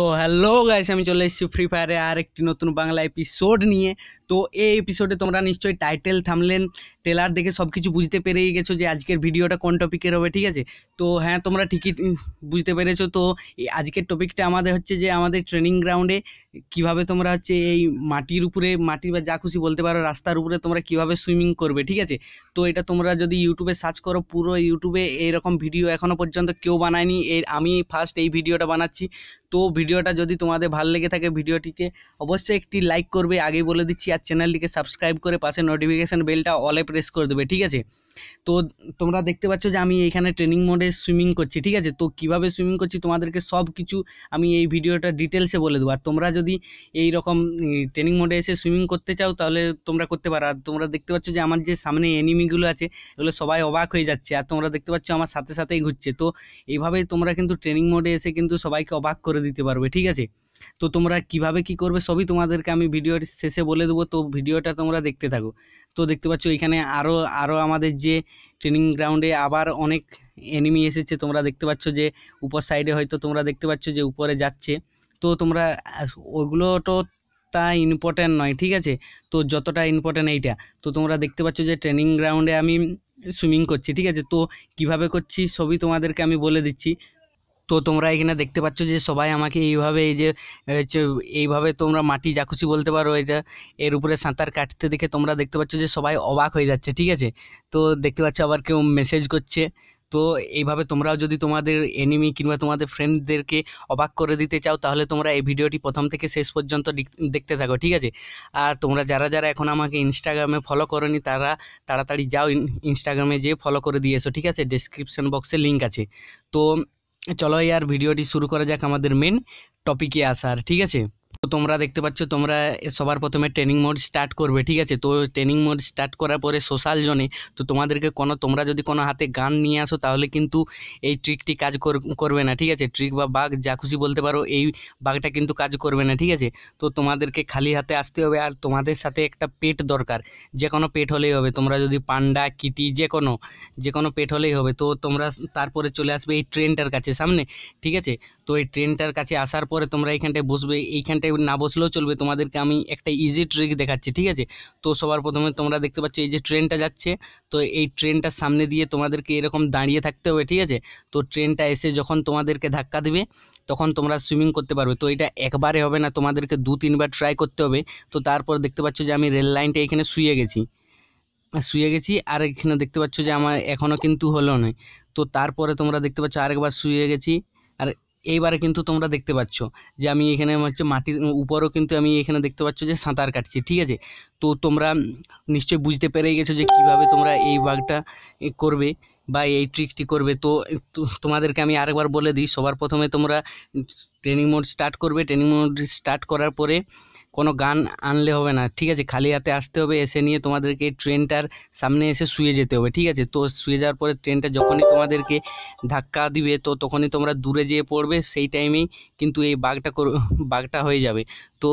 তো hello guys আমি চলে এসেছি ফ্রি ফায়ারে আর একটি নতুন বাংলা এপিসোড নিয়ে তো এই এপিসোডে তোমরা নিশ্চয়ই টাইটেল থামলেন টেলার দেখে সব কিছু বুঝতে পেরেই গেছো যে আজকের ভিডিওটা কোন টপিকের হবে ঠিক আছে তো হ্যাঁ তোমরা ঠিকই বুঝতে পেরেছো তো আজকের টপিকটা আমাদের হচ্ছে যে আমাদের ট্রেনিং গ্রাউন্ডে কিভাবে তোমরা হচ্ছে এই মাটির উপরে মাটি বা যা খুশি বলতে পারো রাস্তার উপরে তোমরা কিভাবে সুইমিং করবে ঠিক আছে তো এটা তোমরা যদি ইউটিউবে সার্চ করো পুরো ইউটিউবে এইরকম ভিডিও এখনও পর্যন্ত কেউ বানায়নি এই আমি ফার্স্ট এই ভিডিওটা বানাচ্ছি তো ভিডিওটা যদি তোমাদের ভালো লেগে থাকে ভিডিওটিকে অবশ্যই একটি লাইক করবে আগেই বলে দিচ্ছি আর চ্যানেলটিকে সাবস্ক্রাইব করে পাশে নোটিফিকেশান বেলটা অলে প্রেস করে দেবে ঠিক আছে তো তোমরা দেখতে পাচ্ছ যে আমি এখানে ট্রেনিং মোডে সুইমিং করছি ঠিক আছে তো কিভাবে সুইমিং করছি তোমাদেরকে সব কিছু আমি এই ভিডিওটা ডিটেলসে বলে দেবো আর তোমরা যদি এই রকম ট্রেনিং মোডে এসে সুইমিং করতে চাও তাহলে তোমরা করতে পারো আর তোমরা দেখতে পাচ্ছ যে আমার যে সামনে এনিমিগুলো আছে এগুলো সবাই অবাক হয়ে যাচ্ছে আর তোমরা দেখতে পাচ্ছ আমার সাথে সাথেই ঘুরছে তো এইভাবেই তোমরা কিন্তু ট্রেনিং মোডে এসে কিন্তু সবাইকে অবাক করে দিতে পারবে ঠিক আছে তো তোমরা কিভাবে কি করবে সবই তোমাদেরকে আমি ভিডিওর শেষে বলে দেবো তো ভিডিওটা তোমরা দেখতে থাকো তো দেখতে পাচ্ছ এখানে আরও আরও আমাদের যে ট্রেনিং গ্রাউন্ডে আবার অনেক এনিমি এসেছে তোমরা দেখতে পাচ্ছ যে উপর সাইডে হয়তো তোমরা দেখতে পাচ্ছ যে উপরে যাচ্ছে তো তোমরা ওগুলো তো তা ইম্পর্ট্যান্ট নয় ঠিক আছে তো যতটা ইম্পর্ট্যান্ট এইটা তো তোমরা দেখতে পাচ্ছ যে ট্রেনিং গ্রাউন্ডে আমি সুইমিং করছি ঠিক আছে তো কিভাবে করছি সবই তোমাদেরকে আমি বলে দিচ্ছি তো তোমরা এখানে দেখতে পাচ্ছ যে সবাই আমাকে এইভাবে এই যে এইভাবে তোমরা মাটি যা খুশি বলতে পারো এটা এর উপরে সাঁতার কাটতে দেখে তোমরা দেখতে পাচ্ছ যে সবাই অবাক হয়ে যাচ্ছে ঠিক আছে তো দেখতে পাচ্ছ আবার কেউ মেসেজ করছে তো এইভাবে তোমরাও যদি তোমাদের এনিমি কিংবা তোমাদের ফ্রেন্ডদেরকে অবাক করে দিতে চাও তাহলে তোমরা এই ভিডিওটি প্রথম থেকে শেষ পর্যন্ত দেখতে থাকো ঠিক আছে আর তোমরা যারা যারা এখন আমাকে ইনস্টাগ্রামে ফলো করনি তারা তাড়াতাড়ি যাও ইনস্টাগ্রামে যেয়ে ফলো করে দিয়ে এসো ঠিক আছে ডিসক্রিপশন বক্সে লিঙ্ক আছে তো চলো আর ভিডিওটি শুরু করা যাক আমাদের মেন টপিকে আসার ঠিক আছে তো তোমরা দেখতে পাচ্ছ তোমরা সবার প্রথমে ট্রেনিং মোড স্টার্ট করবে ঠিক আছে তো ট্রেনিং মোড স্টার্ট করার পরে সোশ্যাল জোনে তো তোমাদেরকে কোনো তোমরা যদি কোনো হাতে গান নিয়ে আসো তাহলে কিন্তু এই ট্রিকটি কাজ করবে না ঠিক আছে ট্রিক বা বাঘ যা খুশি বলতে পারো এই বাঘটা কিন্তু কাজ করবে না ঠিক আছে তো তোমাদেরকে খালি হাতে আসতে হবে আর তোমাদের সাথে একটা পেট দরকার যে কোনো পেট হলেই হবে তোমরা যদি পান্ডা কিটি যে কোনো যে কোনো পেট হলেই হবে তো তোমরা তারপরে চলে আসবে এই ট্রেনটার কাছে সামনে ঠিক আছে তো এই ট্রেনটার কাছে আসার পরে তোমরা এইখানটায় বসবে এইখানটায় না বসলেও চলবে তোমাদেরকে আমি একটা ইজি ট্রিক দেখাচ্ছি ঠিক আছে তো সবার প্রথমে তোমরা দেখতে পাচ্ছ এই যে ট্রেনটা যাচ্ছে তো এই ট্রেনটার সামনে দিয়ে তোমাদেরকে এরকম দাঁড়িয়ে থাকতে হবে ঠিক আছে তো ট্রেনটা এসে যখন তোমাদেরকে ধাক্কা দেবে তখন তোমরা সুইমিং করতে পারবে তো এটা একবারে হবে না তোমাদেরকে দু তিনবার ট্রাই করতে হবে তো তারপর দেখতে পাচ্ছ যে আমি রেল লাইনটা এখানে শুয়ে গেছি শুয়ে গেছি আর এখানে দেখতে পাচ্ছ যে আমার এখনও কিন্তু হলো নয় তো তারপরে তোমরা দেখতে পাচ্ছ আরেকবার শুয়ে গেছি আর এইবারে কিন্তু তোমরা দেখতে পাচ্ছ যে আমি এখানে হচ্ছে মাটির উপরও কিন্তু আমি এখানে দেখতে পাচ্ছ যে সাঁতার কাটছি ঠিক আছে তো তোমরা নিশ্চয়ই বুঝতে পেরে গেছো যে কিভাবে তোমরা এই বাঘটা করবে বা এই ট্রিকটি করবে তো তোমাদেরকে আমি আরেকবার বলে দিই সবার প্রথমে তোমরা ট্রেনিং মোড স্টার্ট করবে ট্রেনিং মোড স্টার্ট করার পরে কোনো গান আনলে হবে না ঠিক আছে খালি হাতে আসতে হবে এসে নিয়ে তোমাদেরকে ট্রেনটার সামনে এসে শুয়ে যেতে হবে ঠিক আছে তো শুয়ে যাওয়ার পরে ট্রেনটা যখনই তোমাদেরকে ধাক্কা দিবে তো তখনই তোমরা দূরে যেয়ে পড়বে সেই টাইমেই কিন্তু এই বাঘটা বাঘটা হয়ে যাবে তো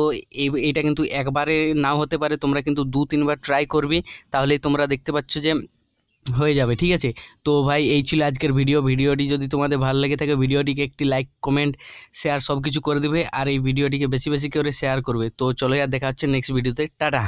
এই কিন্তু একবারে নাও হতে পারে তোমরা কিন্তু দু তিনবার ট্রাই করবে তাহলেই তোমরা দেখতে পাচ্ছ যে হয়ে যাবে ঠিক আছে তো ভাই এই ছিল আজকের ভিডিও ভিডিওটি যদি তোমাদের ভালো লেগে থাকে ভিডিওটিকে একটি লাইক কমেন্ট শেয়ার সব কিছু করে দেবে আর এই ভিডিওটিকে বেশি বেশি করে শেয়ার করবে তো চলো আর দেখা হচ্ছে নেক্সট ভিডিওতে টাটা